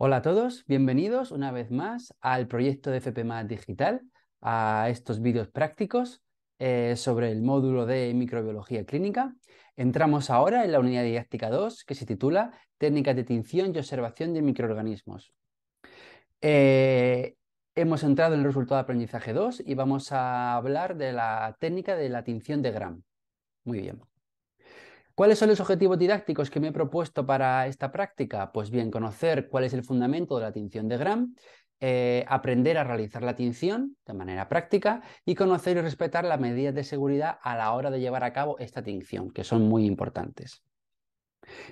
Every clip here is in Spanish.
Hola a todos, bienvenidos una vez más al proyecto de FPMAT Digital, a estos vídeos prácticos eh, sobre el módulo de microbiología clínica. Entramos ahora en la unidad didáctica 2 que se titula Técnicas de tinción y observación de microorganismos. Eh, hemos entrado en el resultado de aprendizaje 2 y vamos a hablar de la técnica de la tinción de Gram. Muy bien. ¿Cuáles son los objetivos didácticos que me he propuesto para esta práctica? Pues bien, conocer cuál es el fundamento de la tinción de Gram, eh, aprender a realizar la tinción de manera práctica y conocer y respetar las medidas de seguridad a la hora de llevar a cabo esta tinción, que son muy importantes.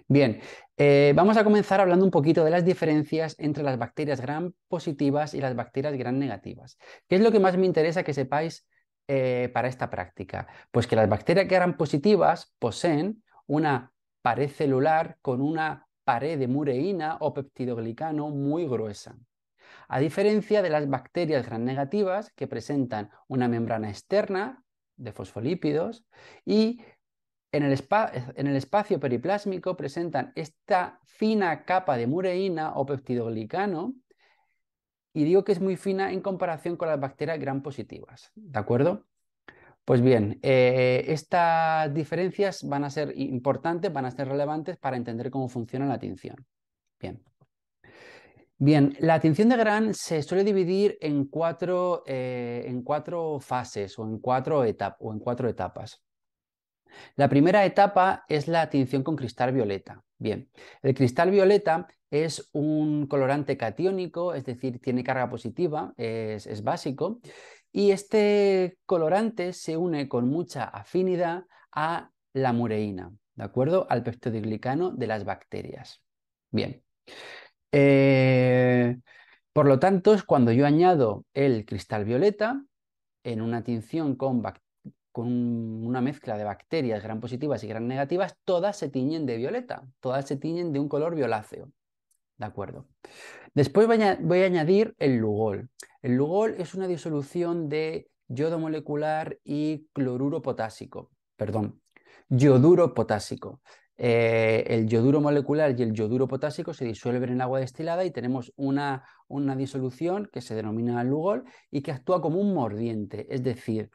Bien, eh, vamos a comenzar hablando un poquito de las diferencias entre las bacterias gram positivas y las bacterias gram negativas. ¿Qué es lo que más me interesa que sepáis eh, para esta práctica? Pues que las bacterias gram positivas poseen una pared celular con una pared de mureína o peptidoglicano muy gruesa. A diferencia de las bacterias gran negativas que presentan una membrana externa de fosfolípidos y en el, espacio periplásmico presentan esta fina capa de mureína o peptidoglicano y digo que es muy fina en comparación con las bacterias gran positivas, ¿de acuerdo? Pues bien, eh, estas diferencias van a ser importantes, van a ser relevantes para entender cómo funciona la atención. Bien. Bien, la atención de Gran se suele dividir en cuatro, eh, en cuatro fases o en cuatro, etapas. La primera etapa es la tinción con cristal violeta. Bien, el cristal violeta es un colorante catiónico, es decir, tiene carga positiva, es básico, y este colorante se une con mucha afinidad a la mureína, ¿de acuerdo? Al peptidoglicano de las bacterias. Bien. Eh, por lo tanto, cuando yo añado el cristal violeta en una tinción con una mezcla de bacterias gran positivas y gran negativas, todas se tiñen de violeta, todas se tiñen de un color violáceo. Después voy a, añadir el Lugol. El Lugol es una disolución de yodo molecular y cloruro potásico. Perdón, yoduro potásico. Eh, el yoduro molecular y el yoduro potásico se disuelven en agua destilada y tenemos una, una disolución que se denomina Lugol y que actúa como un mordiente, es decir,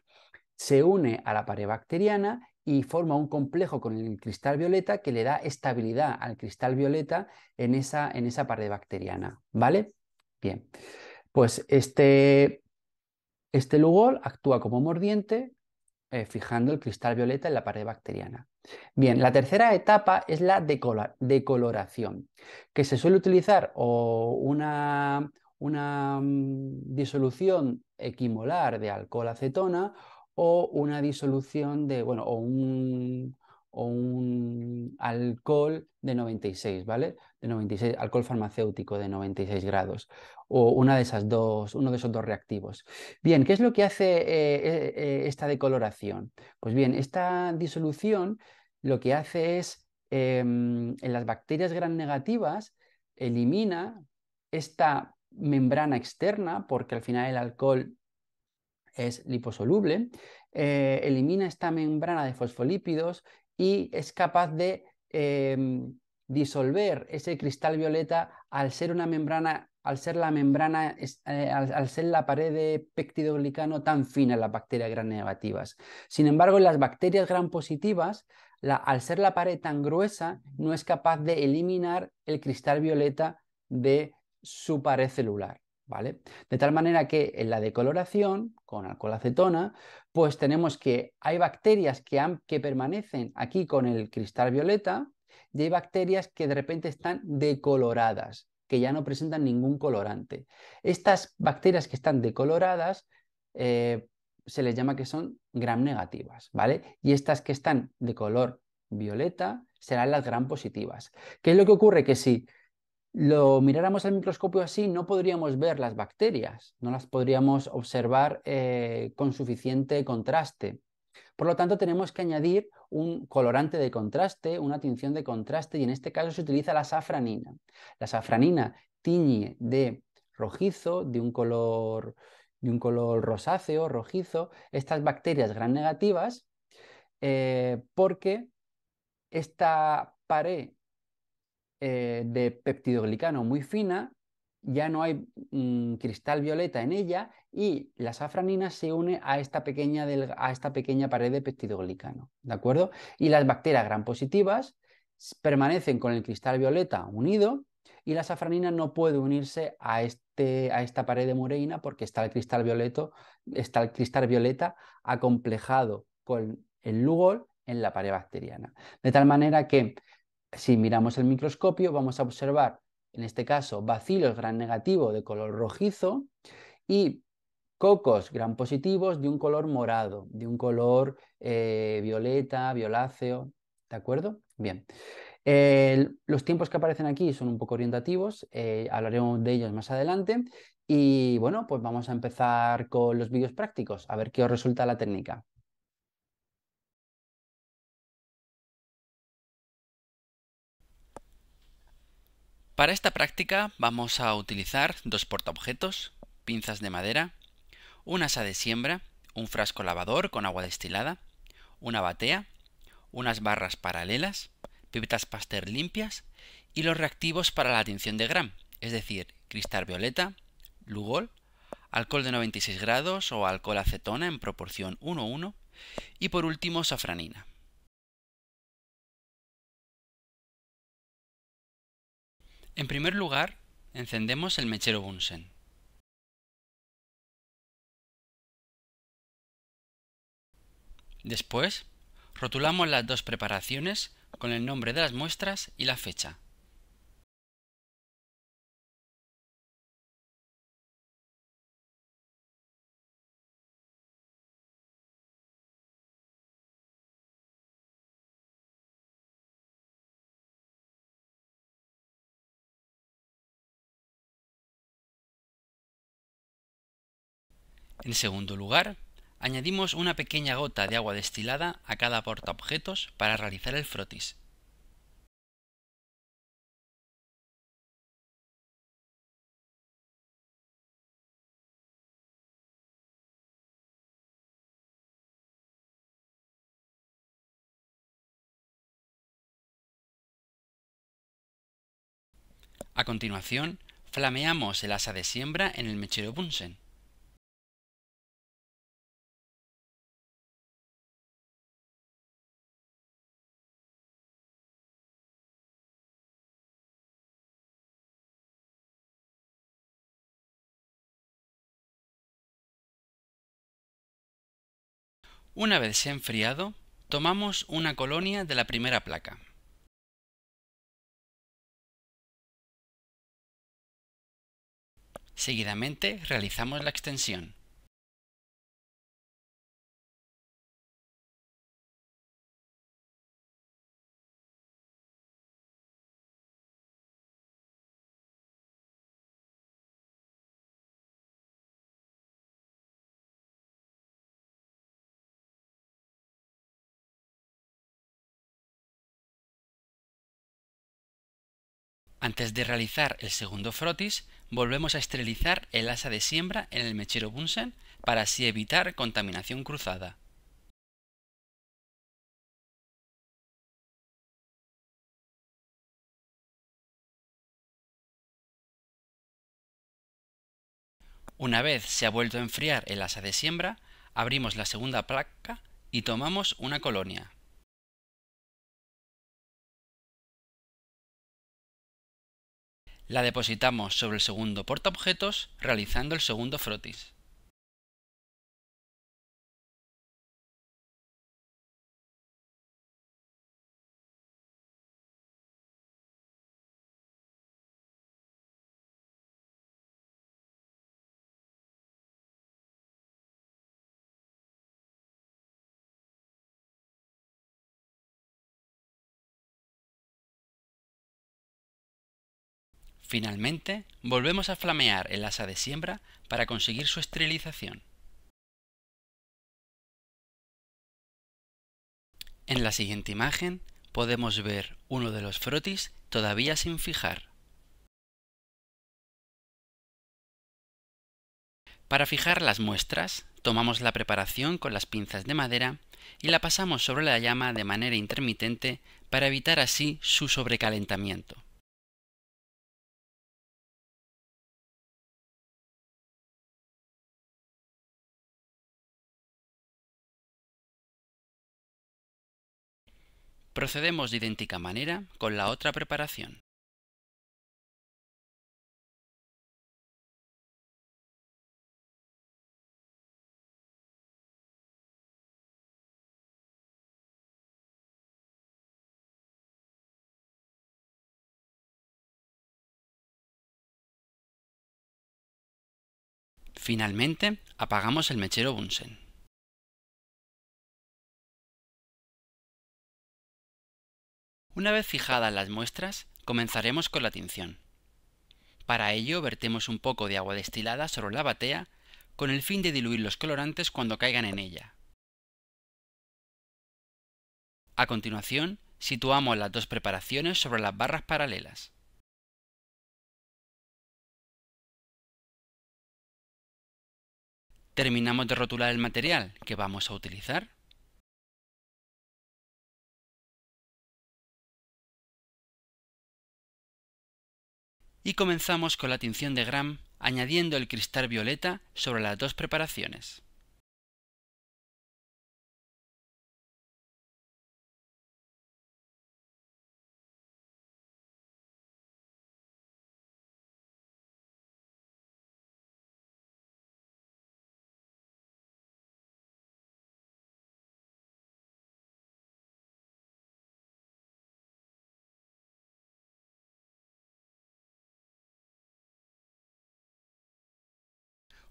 se une a la pared bacteriana y forma un complejo con el cristal violeta que le da estabilidad al cristal violeta en esa, en esa pared bacteriana. ¿Vale? Bien. Pues este, este Lugol actúa como mordiente eh, fijando el cristal violeta en la pared bacteriana. Bien, la tercera etapa es la decoloración, que se suele utilizar o una, una mm, disolución equimolar de alcohol acetona o una disolución de, bueno, o un, un alcohol de 96, ¿vale? De 96, alcohol farmacéutico de 96 grados, o una de esas dos, uno de esos dos reactivos. Bien, ¿qué es lo que hace eh, eh, eh, esta decoloración? Pues bien, esta disolución lo que hace es, em, en las bacterias gran negativas, elimina esta membrana externa, porque al final el alcohol es liposoluble, eh, elimina esta membrana de fosfolípidos y es capaz de em, disolver ese cristal violeta al ser una membrana, al ser la membrana, eh, al, ser la pared de pectidoglicano tan fina en las bacterias gran negativas. Sin embargo, en las bacterias gran positivas, al ser la pared tan gruesa, no es capaz de eliminar el cristal violeta de su pared celular. De tal manera que en la decoloración con alcohol acetona, pues tenemos que hay bacterias que, permanecen aquí con el cristal violeta y hay bacterias que de repente están decoloradas, que ya no presentan ningún colorante. Estas bacterias que están decoloradas eh, se les llama que son gram negativas, ¿vale? Y estas que están de color violeta serán las gram positivas. ¿Qué es lo que ocurre? Que si lo miráramos al microscopio así, no podríamos ver las bacterias, no las podríamos observar eh, con suficiente contraste. Por lo tanto, tenemos que añadir un colorante de contraste, una tinción de contraste, y en este caso se utiliza la safranina. La safranina tiñe de rojizo, de un color, de un rosáceo, rojizo, estas bacterias gran negativas, eh, porque esta pared eh, de peptidoglicano muy fina, ya no hay mm, cristal violeta en ella y la safranina se une a esta, pequeña a esta pequeña pared de peptidoglicano, ¿de acuerdo? Y las bacterias gran positivas permanecen con el cristal violeta unido y la safranina no puede unirse a, este, a esta pared de mureína porque está el cristal violeto, está el cristal violeta acomplejado con el lugol en la pared bacteriana. De tal manera que si miramos el microscopio, vamos a observar, en este caso, bacilos gran negativo de color rojizo y cocos gran positivos de un color morado, de un color eh, violeta, violáceo, ¿de acuerdo? Bien. los tiempos que aparecen aquí son un poco orientativos, eh, hablaremos de ellos más adelante. Y bueno, pues vamos a empezar con los vídeos prácticos, a ver qué os resulta la técnica. Para esta práctica vamos a utilizar dos portaobjetos, pinzas de madera, un asa de siembra, un frasco lavador con agua destilada, una batea, unas barras paralelas, pipetas Pasteur limpias y los reactivos para la tinción de Gram, es decir, cristal violeta, Lugol, alcohol de 96 grados o alcohol acetona en proporción 1:1 y por último safranina. En primer lugar, encendemos el mechero Bunsen. Después, rotulamos las dos preparaciones con el nombre de las muestras y la fecha. En segundo lugar, añadimos una pequeña gota de agua destilada a cada portaobjetos para realizar el frotis. A continuación, flameamos el asa de siembra en el mechero Bunsen. Una vez se ha enfriado, tomamos una colonia de la primera placa. Seguidamente realizamos la extensión. Antes de realizar el segundo frotis, volvemos a esterilizar el asa de siembra en el mechero Bunsen para así evitar contaminación cruzada. Una vez se ha vuelto a enfriar el asa de siembra, abrimos la segunda placa y tomamos una colonia. La depositamos sobre el segundo portaobjetos realizando el segundo frotis. Finalmente, volvemos a flamear el asa de siembra para conseguir su esterilización. En la siguiente imagen podemos ver uno de los frotis todavía sin fijar. Para fijar las muestras, tomamos la preparación con las pinzas de madera y la pasamos sobre la llama de manera intermitente para evitar así su sobrecalentamiento. Procedemos de idéntica manera con la otra preparación. Finalmente, apagamos el mechero Bunsen. Una vez fijadas las muestras, comenzaremos con la tinción. Para ello vertemos un poco de agua destilada sobre la batea con el fin de diluir los colorantes cuando caigan en ella. A continuación, situamos las dos preparaciones sobre las barras paralelas. Terminamos de rotular el material que vamos a utilizar Y comenzamos con la tinción de Gram añadiendo el cristal violeta sobre las dos preparaciones.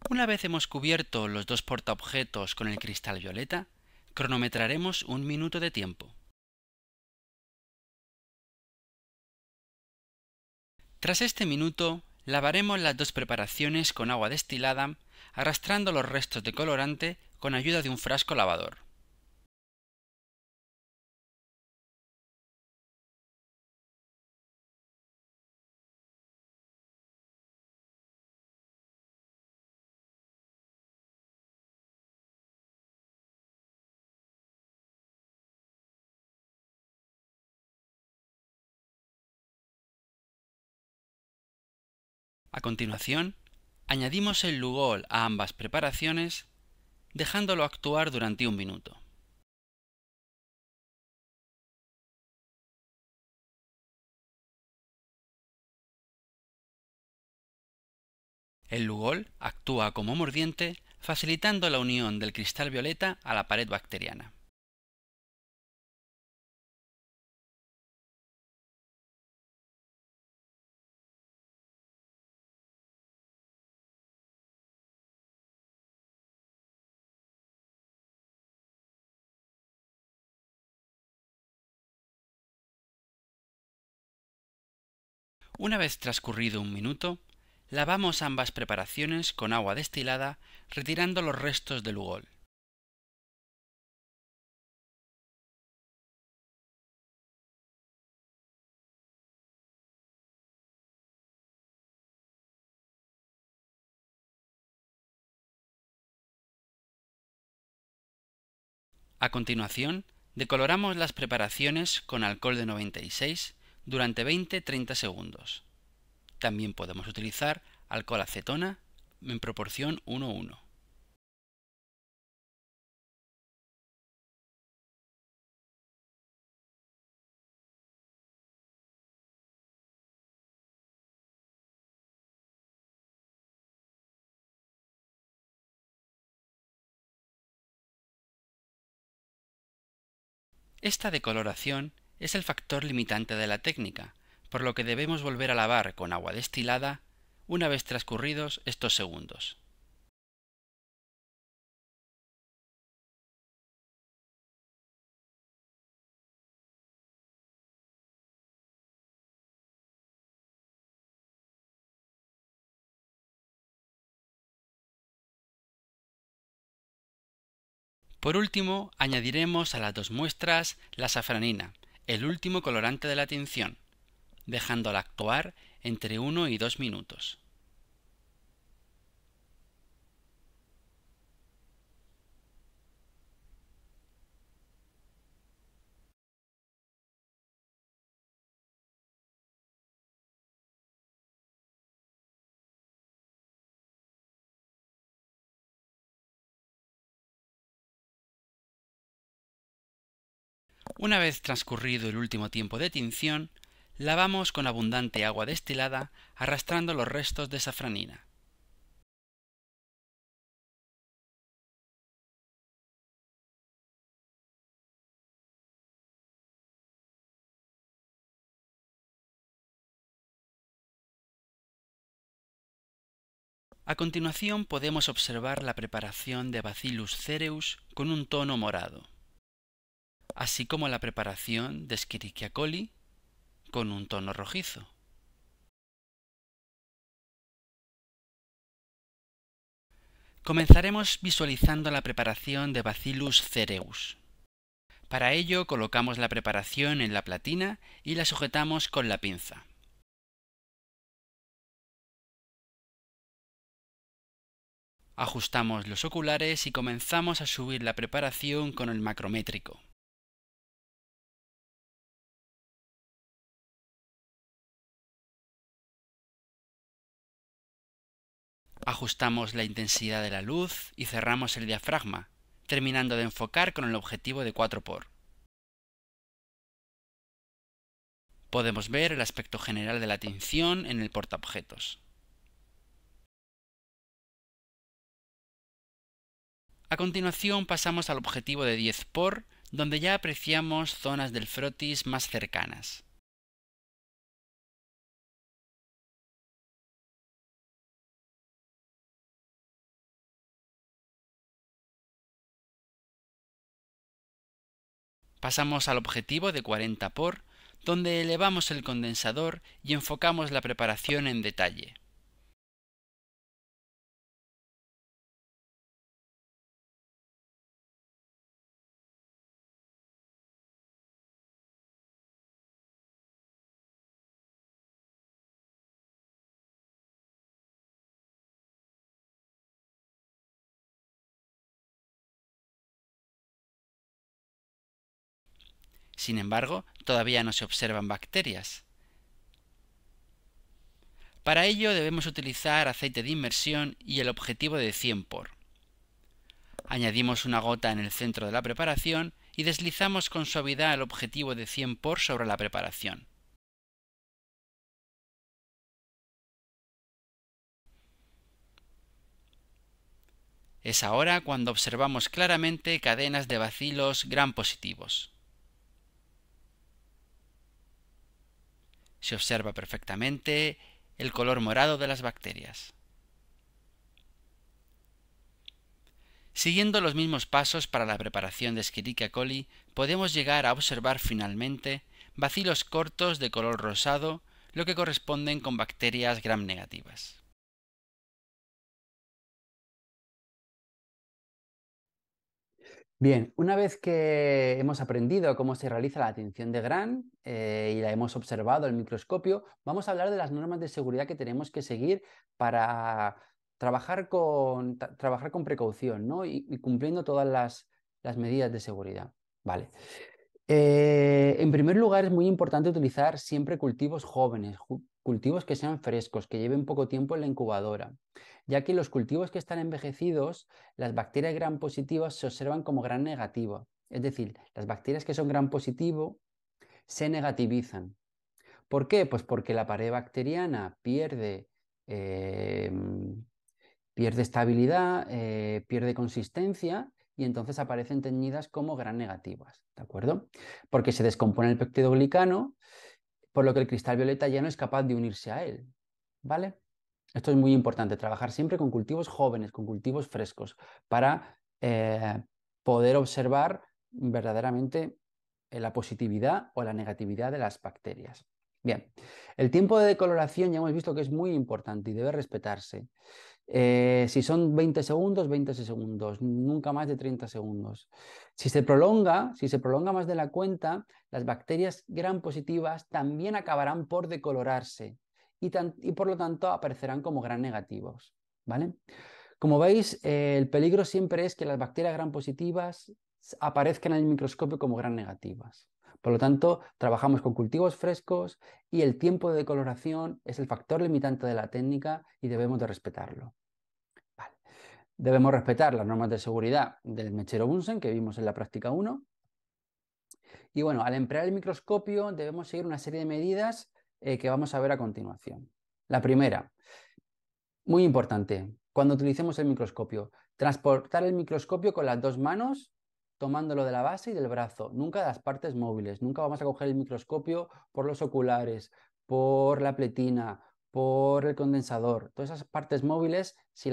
Una vez hemos cubierto los dos portaobjetos con el cristal violeta, cronometraremos un minuto de tiempo. Tras este minuto, lavaremos las dos preparaciones con agua destilada, arrastrando los restos de colorante con ayuda de un frasco lavador. A continuación, añadimos el Lugol a ambas preparaciones, dejándolo actuar durante un minuto. El Lugol actúa como mordiente, facilitando la unión del cristal violeta a la pared bacteriana. Una vez transcurrido un minuto, lavamos ambas preparaciones con agua destilada, retirando los restos del ugol. A continuación, decoloramos las preparaciones con alcohol de 96 durante 20-30 segundos. También podemos utilizar alcohol acetona en proporción 1-1. Esta decoloración es el factor limitante de la técnica, por lo que debemos volver a lavar con agua destilada una vez transcurridos estos segundos. Por último, añadiremos a las dos muestras la safranina, el último colorante de la tinción, dejándola actuar entre 1 y 2 minutos. Una vez transcurrido el último tiempo de tinción, lavamos con abundante agua destilada, arrastrando los restos de safranina. A continuación podemos observar la preparación de Bacillus cereus con un tono morado así como la preparación de Escherichia coli con un tono rojizo. Comenzaremos visualizando la preparación de Bacillus cereus. Para ello colocamos la preparación en la platina y la sujetamos con la pinza. Ajustamos los oculares y comenzamos a subir la preparación con el macrométrico. Ajustamos la intensidad de la luz y cerramos el diafragma, terminando de enfocar con el objetivo de 4 por. Podemos ver el aspecto general de la tinción en el portaobjetos. A continuación pasamos al objetivo de 10 por, donde ya apreciamos zonas del frotis más cercanas. Pasamos al objetivo de 40 por, donde elevamos el condensador y enfocamos la preparación en detalle. Sin embargo, todavía no se observan bacterias. Para ello debemos utilizar aceite de inmersión y el objetivo de 100 por. Añadimos una gota en el centro de la preparación y deslizamos con suavidad el objetivo de 100 por sobre la preparación. Es ahora cuando observamos claramente cadenas de bacilos gran positivos. Se observa perfectamente el color morado de las bacterias. Siguiendo los mismos pasos para la preparación de Escherichia coli, podemos llegar a observar finalmente bacilos cortos de color rosado, lo que corresponden con bacterias gram negativas. Bien, una vez que hemos aprendido cómo se realiza la atención de Gran eh, y la hemos observado al microscopio, vamos a hablar de las normas de seguridad que tenemos que seguir para trabajar con, trabajar con precaución ¿no? y, cumpliendo todas las, medidas de seguridad. Vale. Eh, en primer lugar, es muy importante utilizar siempre cultivos jóvenes, cultivos que sean frescos, que lleven poco tiempo en la incubadora, ya que los cultivos que están envejecidos, las bacterias gran positivas se observan como gran negativa. Es decir, las bacterias que son gran positivo se negativizan. ¿Por qué? Pues porque la pared bacteriana pierde, em, pierde estabilidad, eh, pierde consistencia y entonces aparecen teñidas como gran negativas, ¿de acuerdo? Porque se descompone el peptidoglicano por lo que el cristal violeta ya no es capaz de unirse a él. ¿Vale? Esto es muy importante, trabajar siempre con cultivos jóvenes, con cultivos frescos, para eh, poder observar verdaderamente eh, la positividad o la negatividad de las bacterias. Bien, el tiempo de decoloración ya hemos visto que es muy importante y debe respetarse. Eh, si son 20 segundos, 20 segundos, nunca más de 30 segundos. Si se prolonga, si se prolonga más de la cuenta, las bacterias gran positivas también acabarán por decolorarse y, por lo tanto aparecerán como gran negativos. Como veis, eh, el peligro siempre es que las bacterias gran positivas aparezcan en el microscopio como gran negativas. Por lo tanto, trabajamos con cultivos frescos y el tiempo de decoloración es el factor limitante de la técnica y debemos de respetarlo. Debemos respetar las normas de seguridad del mechero Bunsen que vimos en la práctica 1. Y bueno, al emplear el microscopio debemos seguir una serie de medidas eh, que vamos a ver a continuación. La primera, muy importante, cuando utilicemos el microscopio, transportar el microscopio con las dos manos, tomándolo de la base y del brazo, nunca de las partes móviles, nunca vamos a coger el microscopio por los oculares, por la pletina, por el condensador. Todas esas partes móviles, si,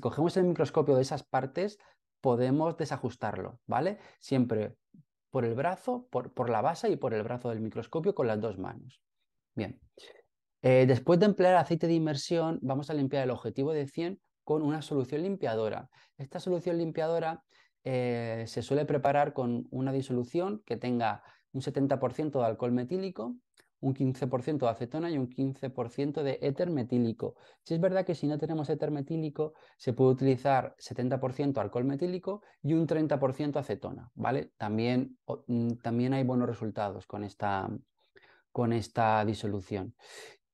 cogemos el microscopio de esas partes, podemos desajustarlo, ¿vale? Siempre por el brazo, por, la base y por el brazo del microscopio con las dos manos. Bien. Eh, después de emplear aceite de inmersión, vamos a limpiar el objetivo de 100 con una solución limpiadora. Esta solución limpiadora eh, se suele preparar con una disolución que tenga un 70% de alcohol metílico, un 15% de acetona y un 15% de éter metílico. Si es verdad que si no tenemos éter metílico, se puede utilizar 70% alcohol metílico y un 30% acetona, ¿vale? También, mm, también hay buenos resultados con esta, con esta disolución.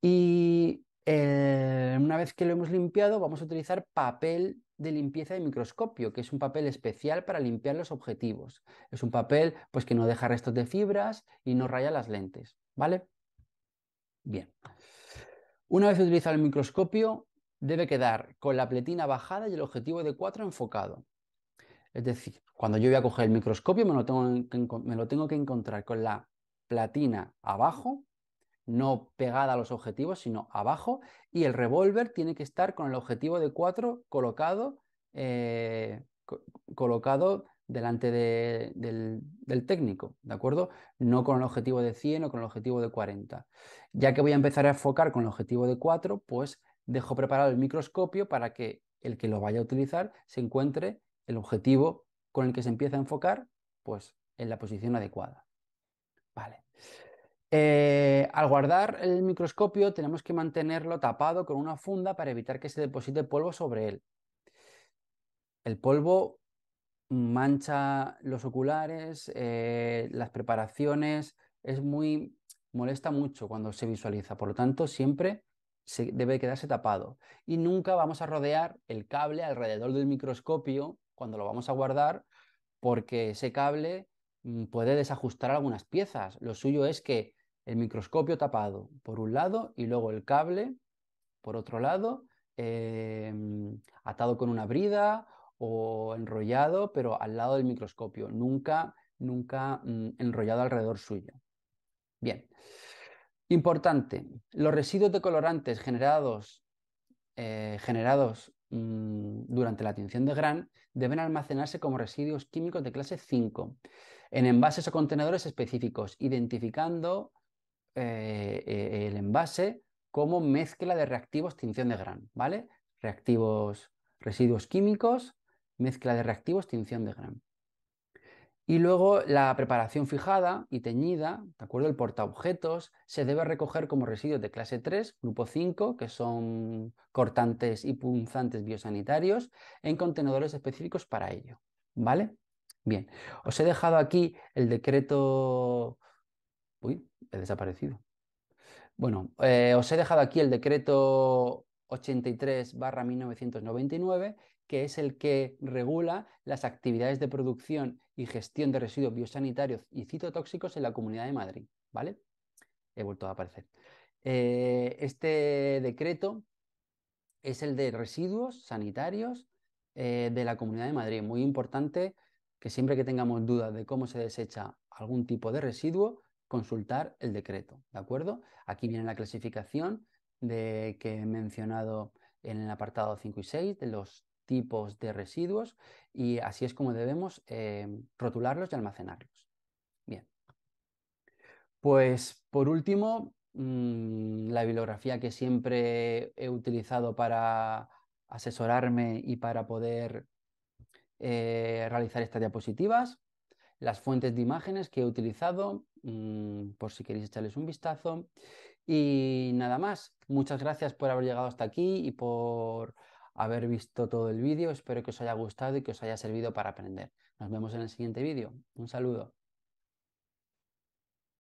Y eh, una vez que lo hemos limpiado, vamos a utilizar papel de limpieza de microscopio, que es un papel especial para limpiar los objetivos. Es un papel pues, que no deja restos de fibras y no raya las lentes, ¿vale? Bien. Una vez utilizado el microscopio, debe quedar con la platina bajada y el objetivo de 4 enfocado. Es decir, cuando yo voy a coger el microscopio, me lo tengo que, encontrar con la platina abajo, no pegada a los objetivos, sino abajo, y el revólver tiene que estar con el objetivo de 4 colocado, eh, colocado delante del, técnico, ¿de acuerdo? No con el objetivo de 100 o con el objetivo de 40. Ya que voy a empezar a enfocar con el objetivo de 4, pues dejo preparado el microscopio para que el que lo vaya a utilizar se encuentre el objetivo con el que se empieza a enfocar, pues en la posición adecuada. Vale. Eh, al guardar el microscopio tenemos que mantenerlo tapado con una funda para evitar que se deposite polvo sobre él. El polvo mancha los oculares, eh, las preparaciones, es muy molesta mucho cuando se visualiza. Por lo tanto, siempre se debe quedarse tapado. Y nunca vamos a rodear el cable alrededor del microscopio cuando lo vamos a guardar, porque ese cable mm, puede desajustar algunas piezas. Lo suyo es que el microscopio tapado por un lado y luego el cable por otro lado, eh, mm, atado con una brida o enrollado, pero al lado del microscopio, nunca, nunca mm, enrollado alrededor suyo. Bien, importante, los residuos de colorantes generados, eh, generados mm, durante la tinción de Gran deben almacenarse como residuos químicos de clase 5 en envases o contenedores específicos, identificando eh, eh, el envase como mezcla de reactivos tinción de Gran, ¿vale? Reactivos, residuos químicos mezcla de reactivos, extinción de Gram. Y luego la preparación fijada y teñida, ¿de acuerdo? El portaobjetos se debe recoger como residuos de clase 3, grupo 5, que son cortantes y punzantes biosanitarios, en contenedores específicos para ello, ¿vale? Bien, os he dejado aquí el decreto... Uy, he desaparecido. Bueno, eh, os he dejado aquí el decreto 83 barra 1999 que es el que regula las actividades de producción y gestión de residuos biosanitarios y citotóxicos en la Comunidad de Madrid. ¿Vale? He vuelto a aparecer. Eh, este decreto es el de residuos sanitarios eh, de la Comunidad de Madrid. Muy importante que siempre que tengamos dudas de cómo se desecha algún tipo de residuo, consultar el decreto. ¿De acuerdo? Aquí viene la clasificación de que he mencionado en el apartado 5 y 6 de los tipos de residuos y así es como debemos eh, rotularlos y almacenarlos. Bien. Pues por último, mm, la bibliografía que siempre he utilizado para asesorarme y para poder eh, realizar estas diapositivas, las fuentes de imágenes que he utilizado, mm, por si queréis echarles un vistazo. Y nada más, muchas gracias por haber llegado hasta aquí y por haber visto todo el vídeo. Espero que os haya gustado y que os haya servido para aprender. Nos vemos en el siguiente vídeo. Un saludo.